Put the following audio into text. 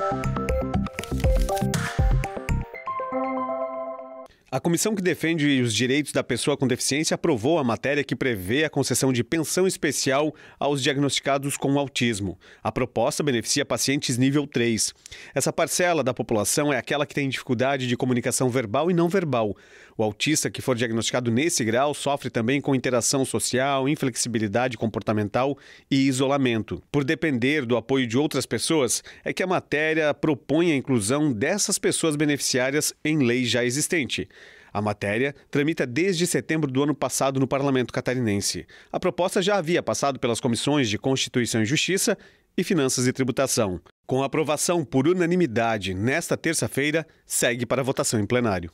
Bye. A comissão que defende os direitos da pessoa com deficiência aprovou a matéria que prevê a concessão de pensão especial aos diagnosticados com autismo. A proposta beneficia pacientes nível 3. Essa parcela da população é aquela que tem dificuldade de comunicação verbal e não verbal. O autista que for diagnosticado nesse grau sofre também com interação social, inflexibilidade comportamental e isolamento. Por depender do apoio de outras pessoas, é que a matéria propõe a inclusão dessas pessoas beneficiárias em lei já existente. A matéria tramita desde setembro do ano passado no parlamento catarinense. A proposta já havia passado pelas comissões de Constituição e Justiça e Finanças e Tributação. Com aprovação por unanimidade nesta terça-feira, segue para votação em plenário.